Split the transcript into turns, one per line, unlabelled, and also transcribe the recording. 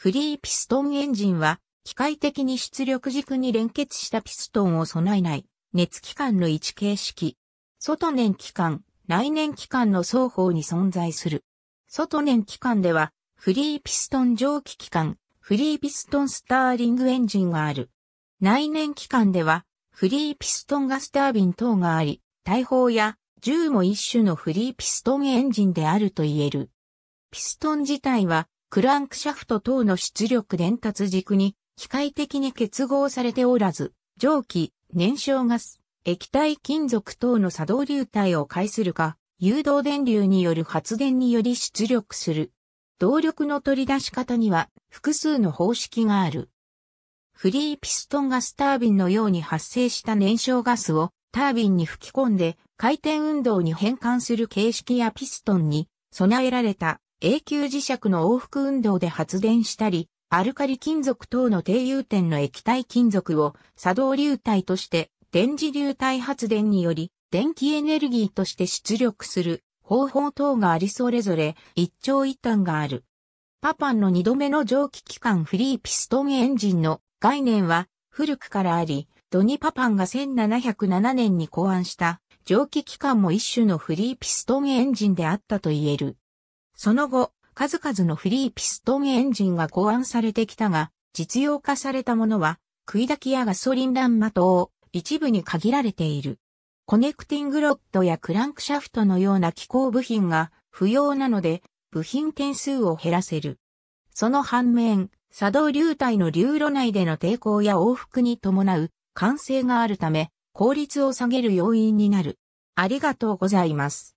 フ
リーピストンエンジンは、機械的に出力軸に連結したピストンを備えない、熱機関の位置形式。外燃機関、内燃機関の双方に存在する。外燃機関では、フリーピストン蒸気機関、フリーピストンスターリングエンジンがある。内燃機関では、フリーピストンガスタービン等があり、大砲や銃も一種のフリーピストンエンジンであると言える。ピストン自体はクランクシャフト等の出力伝達軸に機械的に結合されておらず、蒸気、燃焼ガス、液体金属等の作動流体を介するか、誘導電流による発電により出力する。動力の取り出し方には複数の方式がある。フリーピストンガスタービンのように発生した燃焼ガスをタービンに吹き込んで回転運動に変換する形式やピストンに備えられた永久磁石の往復運動で発電したり、アルカリ金属等の低融点の液体金属を作動流体として電磁流体発電により電気エネルギーとして出力する方法等がありそれぞれ一長一短がある。パパンの二度目の蒸気機関フリーピストンエンジンの概念は古くからあり、ドニパパンが1707年に考案した蒸気機関も一種のフリーピストンエンジンであったと言える。その後、数々のフリーピストンエンジンが考案されてきたが、実用化されたものは、食い炊きやガソリンランマ等、一部に限られている。コネクティングロッドやクランクシャフトのような機構部品が不要なので、部品点数を減らせる。その反面、作動流体の流路内での抵抗や往復に伴う完成があるため、効率を下げる要因になる。ありがとうございます。